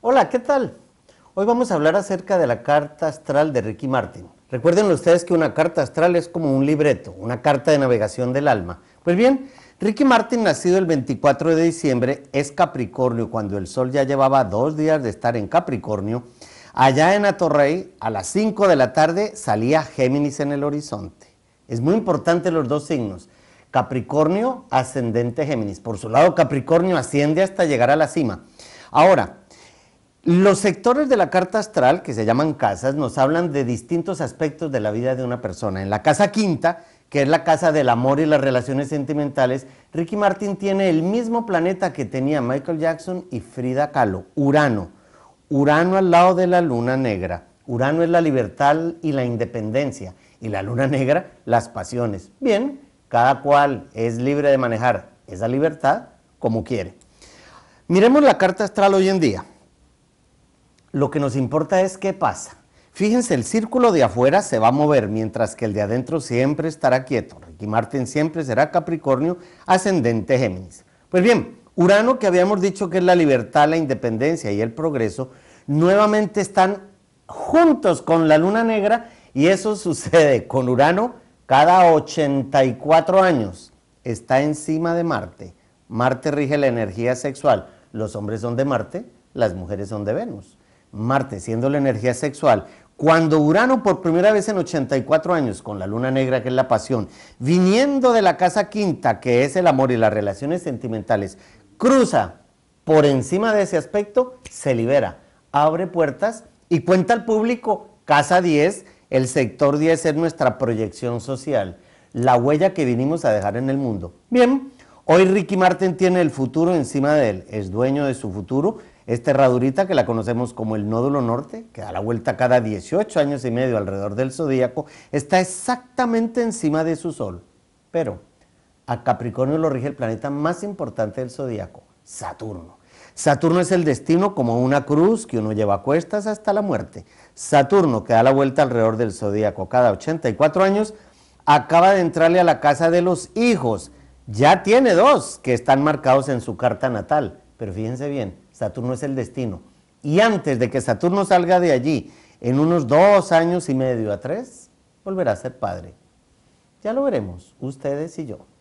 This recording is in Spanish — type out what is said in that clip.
Hola, ¿qué tal? Hoy vamos a hablar acerca de la carta astral de Ricky Martin. Recuerden ustedes que una carta astral es como un libreto, una carta de navegación del alma. Pues bien, Ricky Martin, nacido el 24 de diciembre, es Capricornio. Cuando el sol ya llevaba dos días de estar en Capricornio, allá en Atorrey, a las 5 de la tarde salía Géminis en el horizonte. Es muy importante los dos signos. Capricornio, ascendente Géminis. Por su lado, Capricornio asciende hasta llegar a la cima. Ahora, los sectores de la carta astral, que se llaman casas, nos hablan de distintos aspectos de la vida de una persona. En la casa quinta, que es la casa del amor y las relaciones sentimentales, Ricky Martin tiene el mismo planeta que tenía Michael Jackson y Frida Kahlo, Urano. Urano al lado de la luna negra. Urano es la libertad y la independencia, y la luna negra, las pasiones. Bien, cada cual es libre de manejar esa libertad como quiere. Miremos la carta astral hoy en día lo que nos importa es qué pasa. Fíjense, el círculo de afuera se va a mover, mientras que el de adentro siempre estará quieto. Y Marte siempre será Capricornio, ascendente Géminis. Pues bien, Urano, que habíamos dicho que es la libertad, la independencia y el progreso, nuevamente están juntos con la luna negra y eso sucede con Urano cada 84 años. Está encima de Marte. Marte rige la energía sexual. Los hombres son de Marte, las mujeres son de Venus. Marte siendo la energía sexual, cuando Urano por primera vez en 84 años, con la luna negra que es la pasión, viniendo de la casa quinta, que es el amor y las relaciones sentimentales, cruza por encima de ese aspecto, se libera, abre puertas y cuenta al público, casa 10, el sector 10 es nuestra proyección social, la huella que vinimos a dejar en el mundo. Bien, hoy Ricky Martin tiene el futuro encima de él, es dueño de su futuro esta herradurita que la conocemos como el nódulo norte, que da la vuelta cada 18 años y medio alrededor del zodíaco, está exactamente encima de su sol. Pero a Capricornio lo rige el planeta más importante del zodíaco, Saturno. Saturno es el destino como una cruz que uno lleva a cuestas hasta la muerte. Saturno, que da la vuelta alrededor del zodíaco cada 84 años, acaba de entrarle a la casa de los hijos. Ya tiene dos que están marcados en su carta natal. Pero fíjense bien, Saturno es el destino. Y antes de que Saturno salga de allí, en unos dos años y medio a tres, volverá a ser padre. Ya lo veremos, ustedes y yo.